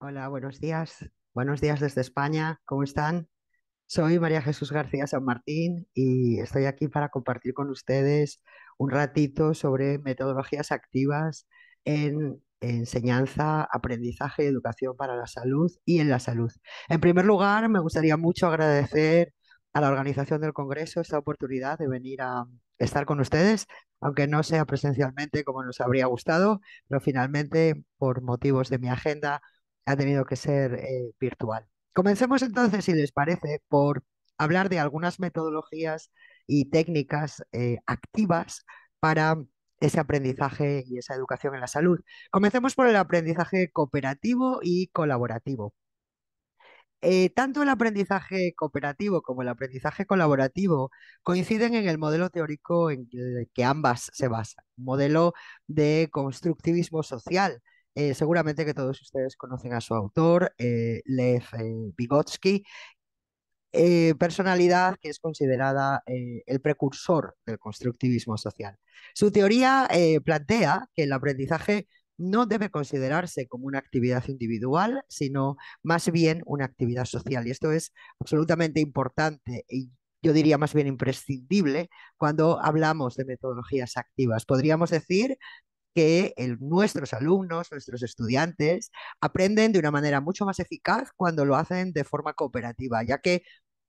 Hola, buenos días. Buenos días desde España. ¿Cómo están? Soy María Jesús García San Martín y estoy aquí para compartir con ustedes un ratito sobre metodologías activas en enseñanza, aprendizaje y educación para la salud y en la salud. En primer lugar, me gustaría mucho agradecer a la organización del Congreso esta oportunidad de venir a estar con ustedes, aunque no sea presencialmente como nos habría gustado, pero finalmente por motivos de mi agenda ha tenido que ser eh, virtual. Comencemos entonces, si les parece, por hablar de algunas metodologías y técnicas eh, activas para ese aprendizaje y esa educación en la salud. Comencemos por el aprendizaje cooperativo y colaborativo. Eh, tanto el aprendizaje cooperativo como el aprendizaje colaborativo coinciden en el modelo teórico en el que ambas se basan, modelo de constructivismo social, eh, seguramente que todos ustedes conocen a su autor, eh, Lev eh, Vygotsky, personalidad que es considerada el precursor del constructivismo social. Su teoría plantea que el aprendizaje no debe considerarse como una actividad individual, sino más bien una actividad social. Y esto es absolutamente importante y yo diría más bien imprescindible cuando hablamos de metodologías activas. Podríamos decir que nuestros alumnos, nuestros estudiantes, aprenden de una manera mucho más eficaz cuando lo hacen de forma cooperativa, ya que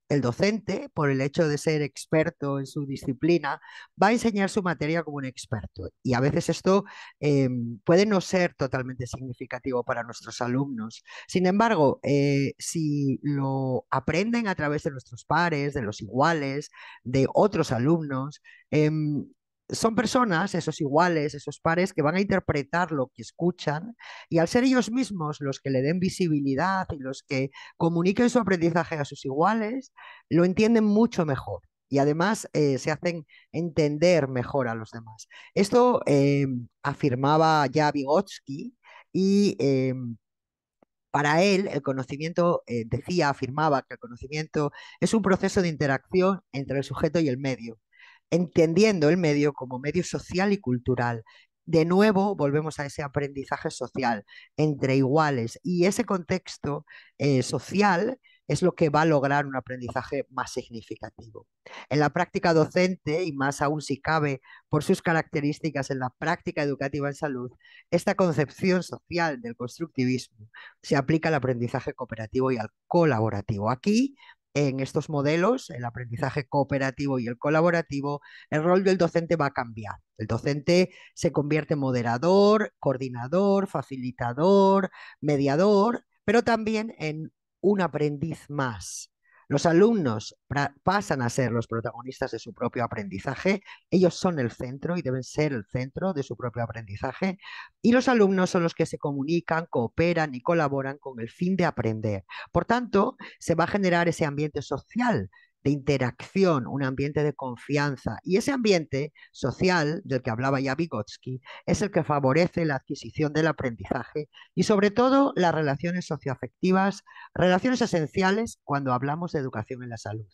el docente, por el hecho de ser experto en su disciplina, va a enseñar su materia como un experto. Y a veces esto em, puede no ser totalmente significativo para nuestros alumnos. Sin embargo, eh, si lo aprenden a través de nuestros pares, de los iguales, de otros alumnos, em, son personas, esos iguales, esos pares, que van a interpretar lo que escuchan y al ser ellos mismos los que le den visibilidad y los que comuniquen su aprendizaje a sus iguales, lo entienden mucho mejor y además eh, se hacen entender mejor a los demás. Esto eh, afirmaba ya Vygotsky y... Eh, para él, el conocimiento, decía, afirmaba que el conocimiento es un proceso de interacción entre el sujeto y el medio entendiendo el medio como medio social y cultural. De nuevo, volvemos a ese aprendizaje social entre iguales y ese contexto eh, social es lo que va a lograr un aprendizaje más significativo. En la práctica docente, y más aún si cabe por sus características en la práctica educativa en salud, esta concepción social del constructivismo se aplica al aprendizaje cooperativo y al colaborativo. Aquí en estos modelos, el aprendizaje cooperativo y el colaborativo, el rol del docente va a cambiar. El docente se convierte en moderador, coordinador, facilitador, mediador, pero también en un aprendiz más, los alumnos pasan a ser los protagonistas de su propio aprendizaje, ellos son el centro y deben ser el centro de su propio aprendizaje, y los alumnos son los que se comunican, cooperan y colaboran con el fin de aprender. Por tanto, se va a generar ese ambiente social de interacción, un ambiente de confianza. Y ese ambiente social del que hablaba ya Vygotsky es el que favorece la adquisición del aprendizaje y sobre todo las relaciones socioafectivas, relaciones esenciales cuando hablamos de educación en la salud.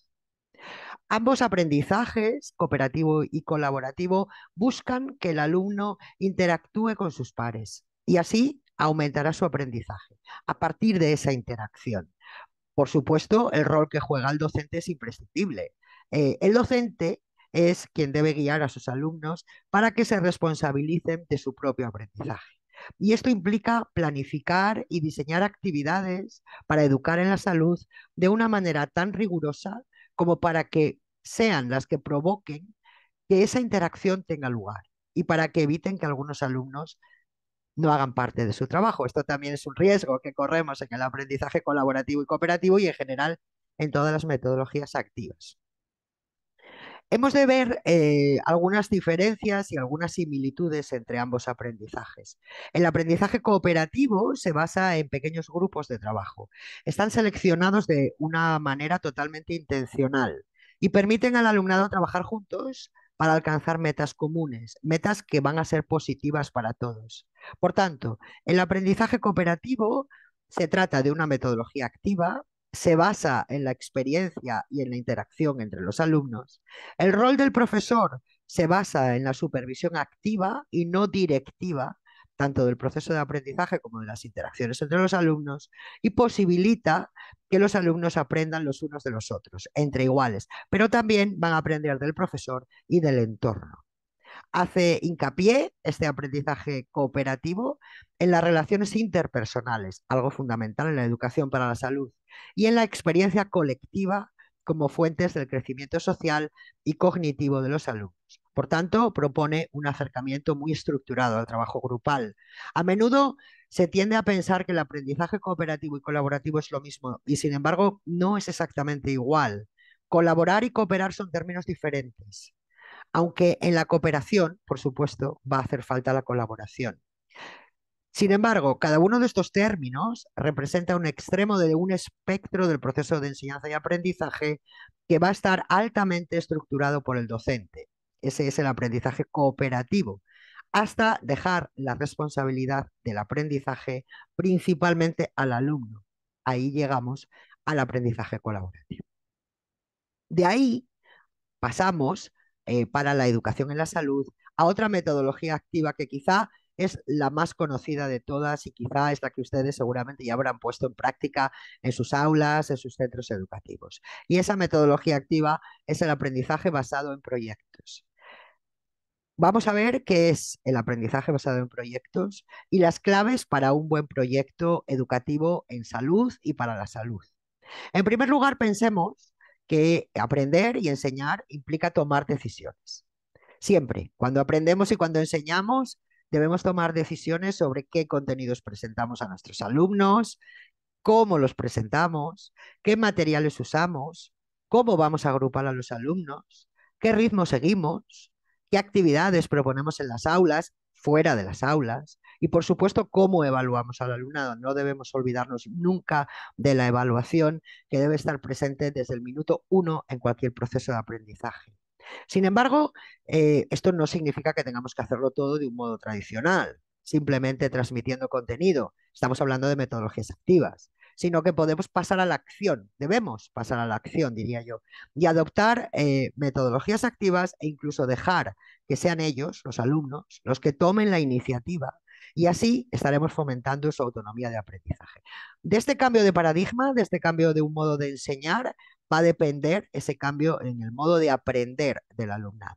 Ambos aprendizajes, cooperativo y colaborativo, buscan que el alumno interactúe con sus pares y así aumentará su aprendizaje a partir de esa interacción. Por supuesto, el rol que juega el docente es imprescindible. Eh, el docente es quien debe guiar a sus alumnos para que se responsabilicen de su propio aprendizaje. Y esto implica planificar y diseñar actividades para educar en la salud de una manera tan rigurosa como para que sean las que provoquen que esa interacción tenga lugar y para que eviten que algunos alumnos no hagan parte de su trabajo. Esto también es un riesgo que corremos en el aprendizaje colaborativo y cooperativo y en general en todas las metodologías activas. Hemos de ver eh, algunas diferencias y algunas similitudes entre ambos aprendizajes. El aprendizaje cooperativo se basa en pequeños grupos de trabajo. Están seleccionados de una manera totalmente intencional y permiten al alumnado trabajar juntos para alcanzar metas comunes, metas que van a ser positivas para todos. Por tanto, el aprendizaje cooperativo se trata de una metodología activa, se basa en la experiencia y en la interacción entre los alumnos. El rol del profesor se basa en la supervisión activa y no directiva tanto del proceso de aprendizaje como de las interacciones entre los alumnos y posibilita que los alumnos aprendan los unos de los otros, entre iguales, pero también van a aprender del profesor y del entorno. Hace hincapié este aprendizaje cooperativo en las relaciones interpersonales, algo fundamental en la educación para la salud, y en la experiencia colectiva como fuentes del crecimiento social y cognitivo de los alumnos. Por tanto, propone un acercamiento muy estructurado al trabajo grupal. A menudo se tiende a pensar que el aprendizaje cooperativo y colaborativo es lo mismo y sin embargo no es exactamente igual. Colaborar y cooperar son términos diferentes, aunque en la cooperación, por supuesto, va a hacer falta la colaboración. Sin embargo, cada uno de estos términos representa un extremo de un espectro del proceso de enseñanza y aprendizaje que va a estar altamente estructurado por el docente. Ese es el aprendizaje cooperativo, hasta dejar la responsabilidad del aprendizaje principalmente al alumno. Ahí llegamos al aprendizaje colaborativo. De ahí pasamos eh, para la educación en la salud a otra metodología activa que quizá es la más conocida de todas y quizá es la que ustedes seguramente ya habrán puesto en práctica en sus aulas, en sus centros educativos. Y esa metodología activa es el aprendizaje basado en proyectos. Vamos a ver qué es el aprendizaje basado en proyectos y las claves para un buen proyecto educativo en salud y para la salud. En primer lugar, pensemos que aprender y enseñar implica tomar decisiones. Siempre, cuando aprendemos y cuando enseñamos, debemos tomar decisiones sobre qué contenidos presentamos a nuestros alumnos, cómo los presentamos, qué materiales usamos, cómo vamos a agrupar a los alumnos, qué ritmo seguimos, qué actividades proponemos en las aulas, fuera de las aulas, y por supuesto cómo evaluamos al alumnado. No debemos olvidarnos nunca de la evaluación que debe estar presente desde el minuto uno en cualquier proceso de aprendizaje. Sin embargo, eh, esto no significa que tengamos que hacerlo todo de un modo tradicional, simplemente transmitiendo contenido. Estamos hablando de metodologías activas, sino que podemos pasar a la acción, debemos pasar a la acción, diría yo, y adoptar eh, metodologías activas e incluso dejar que sean ellos, los alumnos, los que tomen la iniciativa y así estaremos fomentando su autonomía de aprendizaje. De este cambio de paradigma, de este cambio de un modo de enseñar, va a depender ese cambio en el modo de aprender del alumnado.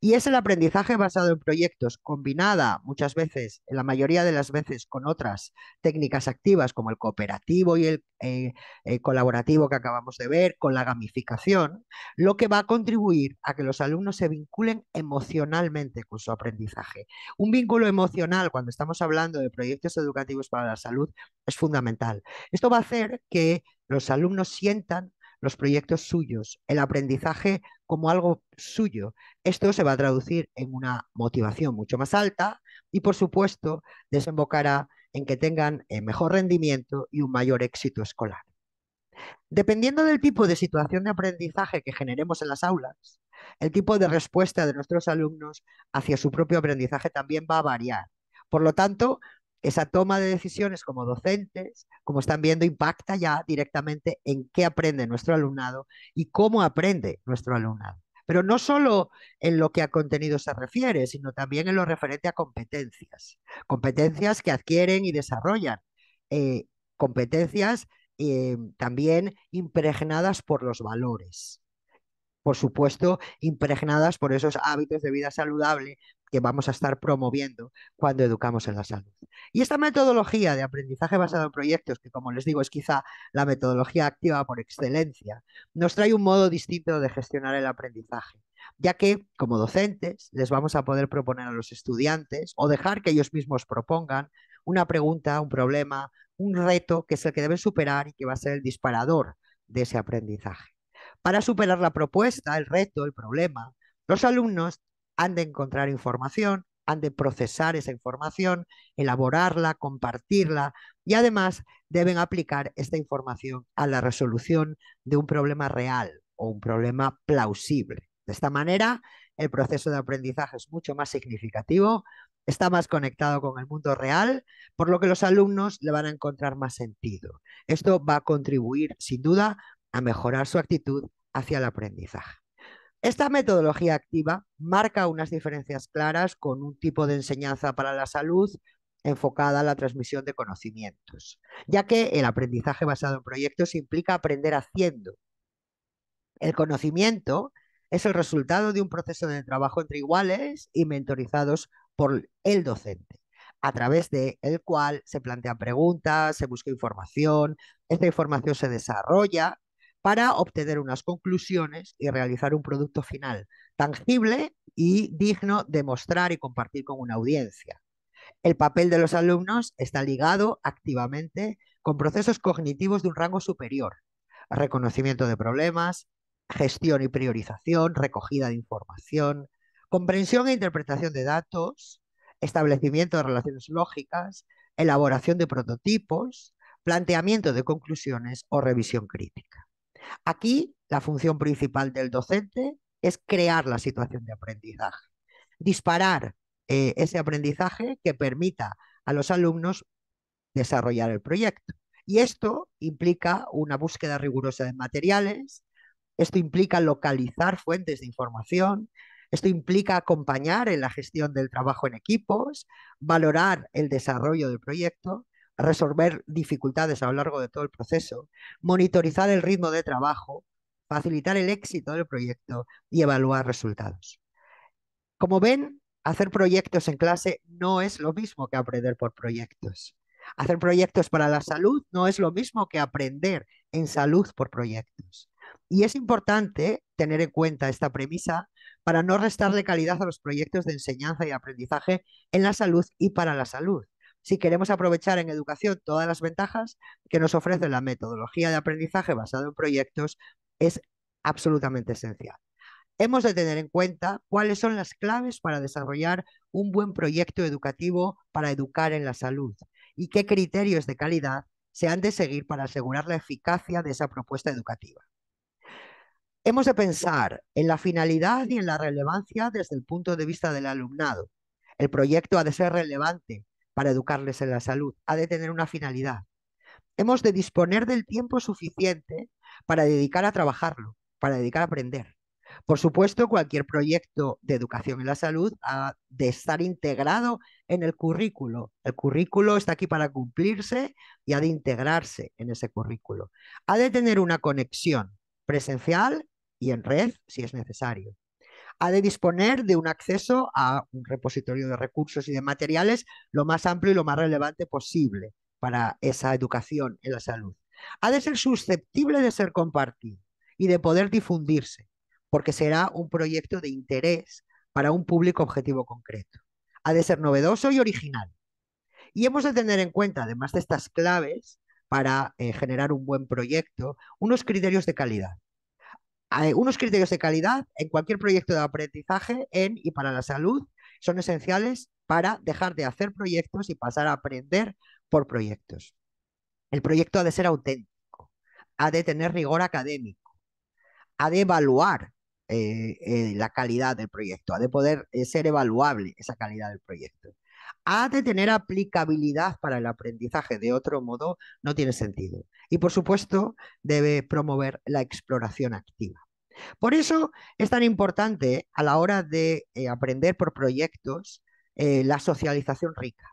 Y es el aprendizaje basado en proyectos, combinada muchas veces, la mayoría de las veces, con otras técnicas activas como el cooperativo y el, eh, eh, colaborativo que acabamos de ver, con la gamificación, lo que va a contribuir a que los alumnos se vinculen emocionalmente con su aprendizaje. Un vínculo emocional, cuando estamos hablando de proyectos educativos para la salud, es fundamental. Esto va a hacer que los alumnos sientan los proyectos suyos, el aprendizaje como algo suyo. Esto se va a traducir en una motivación mucho más alta y, por supuesto, desembocará en que tengan eh, mejor rendimiento y un mayor éxito escolar. Dependiendo del tipo de situación de aprendizaje que generemos en las aulas, el tipo de respuesta de nuestros alumnos hacia su propio aprendizaje también va a variar. Por lo tanto, esa toma de decisiones como docentes, como están viendo, impacta ya directamente en qué aprende nuestro alumnado y cómo aprende nuestro alumnado. Pero no solo en lo que a contenido se refiere, sino también en lo referente a competencias, competencias que adquieren y desarrollan, eh, competencias em, también impregnadas por los valores por supuesto, impregnadas por esos hábitos de vida saludable, que vamos a estar promoviendo cuando educamos en la salud. Y esta metodología de aprendizaje basado en proyectos, que como les digo es quizá la metodología activa por excelencia, nos trae un modo distinto de gestionar el aprendizaje, ya que como docentes les vamos a poder proponer a los estudiantes o dejar que ellos mismos propongan una pregunta, un problema, un reto que es el que deben superar y que va a ser el disparador de ese aprendizaje. Para superar la propuesta, el reto, el problema, los alumnos han de encontrar información, han de procesar esa información, elaborarla, compartirla y además deben aplicar esta información a la resolución de un problema real o un problema plausible. De esta manera, el proceso de aprendizaje es mucho más significativo, está más conectado con el mundo real, por lo que los alumnos le van a encontrar más sentido. Esto va a contribuir, sin duda, a mejorar su actitud hacia el aprendizaje. Esta metodología activa marca unas diferencias claras con un tipo de enseñanza para la salud enfocada a la transmisión de conocimientos, ya que el aprendizaje basado en proyectos implica aprender haciendo. El conocimiento es el resultado de un proceso de trabajo entre iguales y mentorizados por el docente, a través del el cual se plantean preguntas, se busca información, esta información se desarrolla para obtener unas conclusiones y realizar un producto final tangible y digno de mostrar y compartir con una audiencia. El papel de los alumnos está ligado activamente con procesos cognitivos de un rango superior, reconocimiento de problemas, gestión y priorización, recogida de información, comprensión e interpretación de datos, establecimiento de relaciones lógicas, elaboración de prototipos, planteamiento de conclusiones o revisión crítica. Aquí la función principal del docente es crear la situación de aprendizaje, disparar eh, ese aprendizaje que permita a los alumnos desarrollar el proyecto. Y esto implica una búsqueda rigurosa de materiales, esto implica localizar fuentes de información, esto implica acompañar en la gestión del trabajo en equipos, valorar el desarrollo del proyecto resolver dificultades a lo largo de todo el proceso, monitorizar el ritmo de trabajo, facilitar el éxito del proyecto y evaluar resultados. Como ven, hacer proyectos en clase no es lo mismo que aprender por proyectos. Hacer proyectos para la salud no es lo mismo que aprender en salud por proyectos. Y es importante tener en cuenta esta premisa para no restarle calidad a los proyectos de enseñanza y aprendizaje en la salud y para la salud si queremos aprovechar en educación todas las ventajas que nos ofrece la metodología de aprendizaje basada en proyectos, es absolutamente esencial. Hemos de tener en cuenta cuáles son las claves para desarrollar un buen proyecto educativo para educar en la salud y qué criterios de calidad se han de seguir para asegurar la eficacia de esa propuesta educativa. Hemos de pensar en la finalidad y en la relevancia desde el punto de vista del alumnado. El proyecto ha de ser relevante para educarles en la salud, ha de tener una finalidad. Hemos de disponer del tiempo suficiente para dedicar a trabajarlo, para dedicar a aprender. Por supuesto, cualquier proyecto de educación en la salud ha de estar integrado en el currículo. El currículo está aquí para cumplirse y ha de integrarse en ese currículo. Ha de tener una conexión presencial y en red si es necesario ha de disponer de un acceso a un repositorio de recursos y de materiales lo más amplio y lo más relevante posible para esa educación en la salud. Ha de ser susceptible de ser compartido y de poder difundirse, porque será un proyecto de interés para un público objetivo concreto. Ha de ser novedoso y original. Y hemos de tener en cuenta, además de estas claves, para eh, generar un buen proyecto, unos criterios de calidad unos criterios de calidad en cualquier proyecto de aprendizaje en y para la salud son esenciales para dejar de hacer proyectos y pasar a aprender por proyectos. El proyecto ha de ser auténtico, ha de tener rigor académico, ha de evaluar eh, eh, la calidad del proyecto, ha de poder eh, ser evaluable esa calidad del proyecto ha de tener aplicabilidad para el aprendizaje, de otro modo no tiene sentido. Y por supuesto, debe promover la exploración activa. Por eso es tan importante a la hora de eh, aprender por proyectos eh, la socialización rica.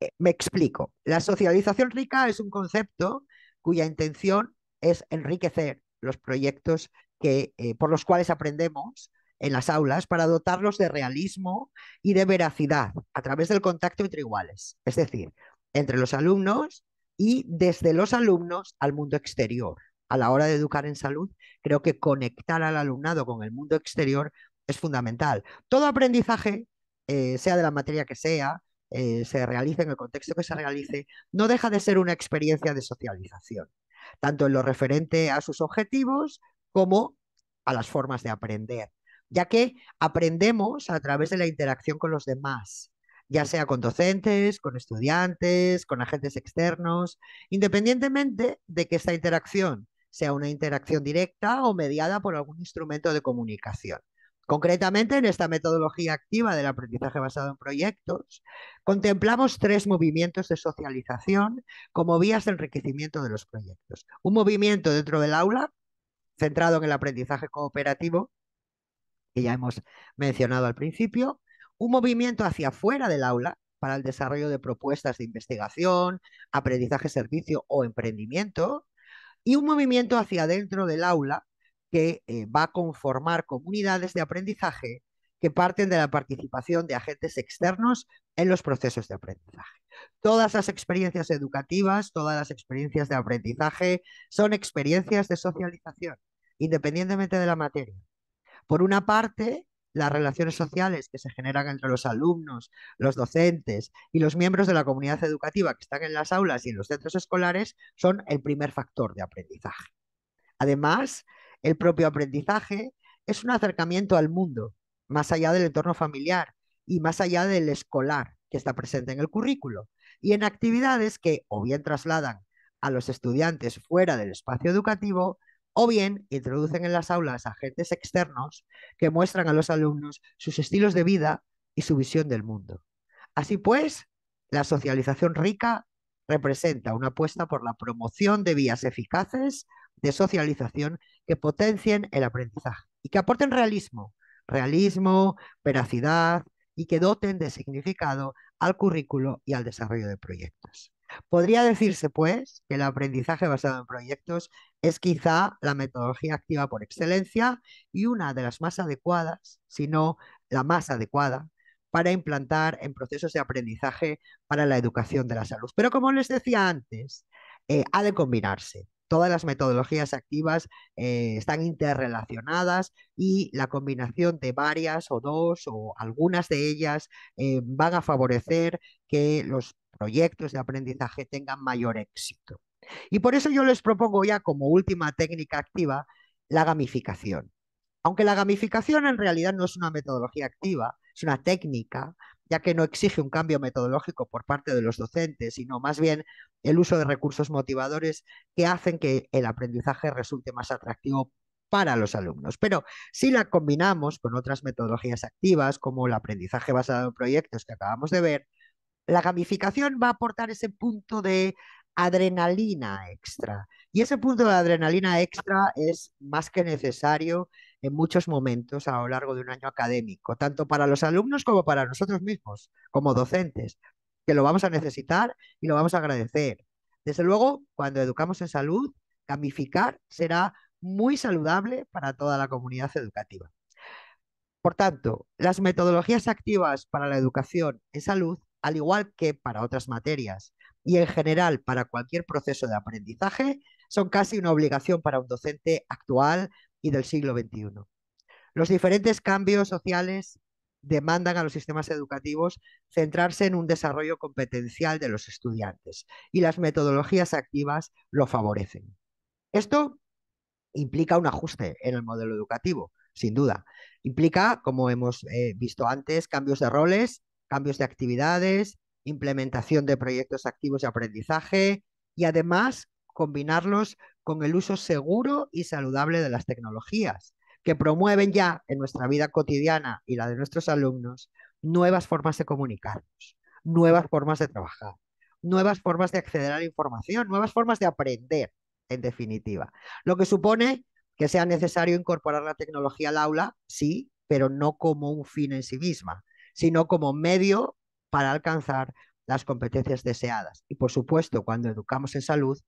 Eh, me explico. La socialización rica es un concepto cuya intención es enriquecer los proyectos por los cuales aprendemos en las aulas para dotarlos de realismo y de veracidad a través del contacto entre iguales, es decir, entre los alumnos y desde los alumnos al mundo exterior. A la hora de educar en salud, creo que conectar al alumnado con el mundo exterior es fundamental. Todo aprendizaje, eh, sea de la materia que sea, eh, se realice en el contexto que se realice, no deja de ser una experiencia de socialización, tanto en lo referente a sus objetivos como a las formas de aprender ya que aprendemos a través de la interacción con los demás, ya sea con docentes, con estudiantes, con agentes externos, independientemente de que esta interacción sea una interacción directa o mediada por algún instrumento de comunicación. Concretamente, en esta metodología activa del aprendizaje basado en proyectos, contemplamos tres movimientos de socialización como vías de enriquecimiento de los proyectos. Un movimiento dentro del aula, centrado en el aprendizaje cooperativo, que ya hemos mencionado al principio, un movimiento hacia fuera del aula para el desarrollo de propuestas de investigación, aprendizaje, servicio o emprendimiento, y un movimiento hacia dentro del aula que eh, va a conformar comunidades de aprendizaje que parten de la participación de agentes externos en los procesos de aprendizaje. Todas las experiencias educativas, todas las experiencias de aprendizaje son experiencias de socialización, independientemente de la materia. Por una parte, las relaciones sociales que se generan entre los alumnos, los docentes y los miembros de la comunidad educativa que están en las aulas y en los centros escolares son el primer factor de aprendizaje. Además, el propio aprendizaje es un acercamiento al mundo, más allá del entorno familiar y más allá del escolar que está presente en el currículo, y en actividades que o bien trasladan a los estudiantes fuera del espacio educativo o bien introducen en las aulas agentes externos que muestran a los alumnos sus estilos de vida y su visión del mundo. Así pues, la socialización rica representa una apuesta por la promoción de vías eficaces de socialización que potencien el aprendizaje y que aporten realismo, realismo, veracidad y que doten de significado al currículo y al desarrollo de proyectos. Podría decirse, pues, que el aprendizaje basado en proyectos es quizá la metodología activa por excelencia y una de las más adecuadas, si no la más adecuada, para implantar en procesos de aprendizaje para la educación de la salud. Pero como les decía antes, eh, ha de combinarse Todas las metodologías activas eh, están interrelacionadas y la combinación de varias o dos o algunas de ellas eh, van a favorecer que los proyectos de aprendizaje tengan mayor éxito. Y por eso yo les propongo ya como última técnica activa la gamificación. Aunque la gamificación en realidad no es una metodología activa, es una técnica, ya que no exige un cambio metodológico por parte de los docentes, sino más bien el uso de recursos motivadores que hacen que el aprendizaje resulte más atractivo para los alumnos. Pero si la combinamos con otras metodologías activas, como el aprendizaje basado en proyectos que acabamos de ver, la gamificación va a aportar ese punto de adrenalina extra. Y ese punto de adrenalina extra es más que necesario en muchos momentos a lo largo de un año académico, tanto para los alumnos como para nosotros mismos, como docentes, que lo vamos a necesitar y lo vamos a agradecer. Desde luego, cuando educamos en salud, gamificar será muy saludable para toda la comunidad educativa. Por tanto, las metodologías activas para la educación en salud, al igual que para otras materias y en general para cualquier proceso de aprendizaje, son casi una obligación para un docente actual y del siglo XXI. Los diferentes cambios sociales demandan a los sistemas educativos centrarse en un desarrollo competencial de los estudiantes y las metodologías activas lo favorecen. Esto implica un ajuste en el modelo educativo, sin duda. Implica, como hemos eh, visto antes, cambios de roles, cambios de actividades, implementación de proyectos activos de aprendizaje y además combinarlos con el uso seguro y saludable de las tecnologías, que promueven ya en nuestra vida cotidiana y la de nuestros alumnos nuevas formas de comunicarnos, nuevas formas de trabajar, nuevas formas de acceder a la información, nuevas formas de aprender, en definitiva. Lo que supone que sea necesario incorporar la tecnología al aula, sí, pero no como un fin en sí misma, sino como medio para alcanzar las competencias deseadas. Y por supuesto, cuando educamos en salud,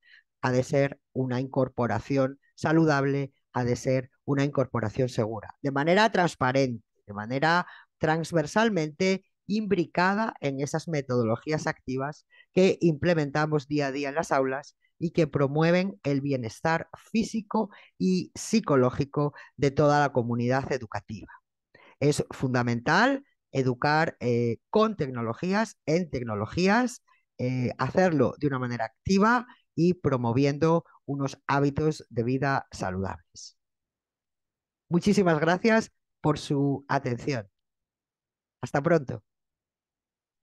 ha de ser una incorporación saludable, ha de ser una incorporación segura, de manera transparente, de manera transversalmente imbricada en esas metodologías activas que implementamos día a día en las aulas y que promueven el bienestar físico y psicológico de toda la comunidad educativa. Es fundamental educar eh, con tecnologías, en tecnologías, eh, hacerlo de una manera activa y promoviendo unos hábitos de vida saludables. Muchísimas gracias por su atención. Hasta pronto.